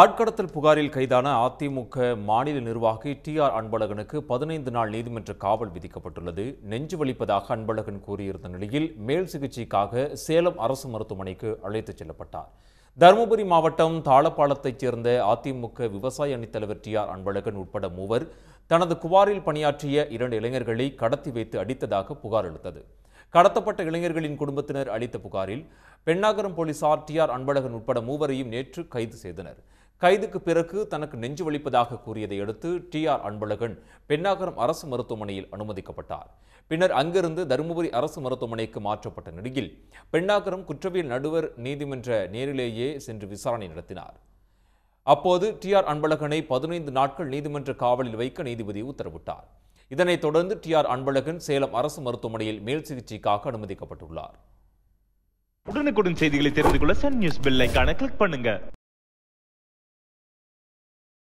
ஆட்கடத்தல் புகாரில் கைதான அதிமுக மாநில நிர்வாகி டி ஆர் அன்பழகனுக்கு பதினைந்து நாள் நீதிமன்ற காவல் விதிக்கப்பட்டுள்ளது நெஞ்சு வலிப்பதாக அன்பழகன் கூறியிருந்த நிலையில் மேல் சிகிச்சைக்காக சேலம் அரசு மருத்துவமனைக்கு அழைத்துச் செல்லப்பட்டார் தருமபுரி மாவட்டம் தாளப்பாளத்தைச் சேர்ந்த அதிமுக விவசாய அணித்தலைவர் டி ஆர் அன்பழகன் உட்பட மூவர் தனது குவாரில் பணியாற்றிய இரண்டு இளைஞர்களை கடத்தி வைத்து அடித்ததாக புகார் அளித்தது கடத்தப்பட்ட இளைஞர்களின் குடும்பத்தினர் அளித்த புகாரில் பெண்ணாகரம் போலீசார் டி ஆர் அன்பழகன் உட்பட மூவரையும் நேற்று கைது செய்தனர் கைதுக்கு பிறகு தனக்கு நெஞ்சு வலிப்பதாக கூறியதை அடுத்து டி ஆர் அன்பழகன் பெண்ணாகரம் அரசு மருத்துவமனையில் அனுமதிக்கப்பட்டார் பின்னர் அங்கிருந்து தருமபுரி அரசு மருத்துவமனைக்கு மாற்றப்பட்ட நிலையில் பெண்ணாகரம் குற்றவியல் நடுவர் நீதிமன்ற நேரிலேயே சென்று விசாரணை நடத்தினார் அப்போது டி ஆர் அன்பழகனை பதினைந்து நாட்கள் நீதிமன்ற காவலில் வைக்க நீதிபதி உத்தரவிட்டார் இதனைத் தொடர்ந்து டி ஆர் அன்பழகன் சேலம் அரசு மருத்துவமனையில் மேல் சிகிச்சைக்காக அனுமதிக்கப்பட்டுள்ளார் உடனுக்குடன் செய்திகளை தெரிந்து கொள்ள சன் நியூஸ் பில்லைக்கான கிளிக் பண்ணுங்க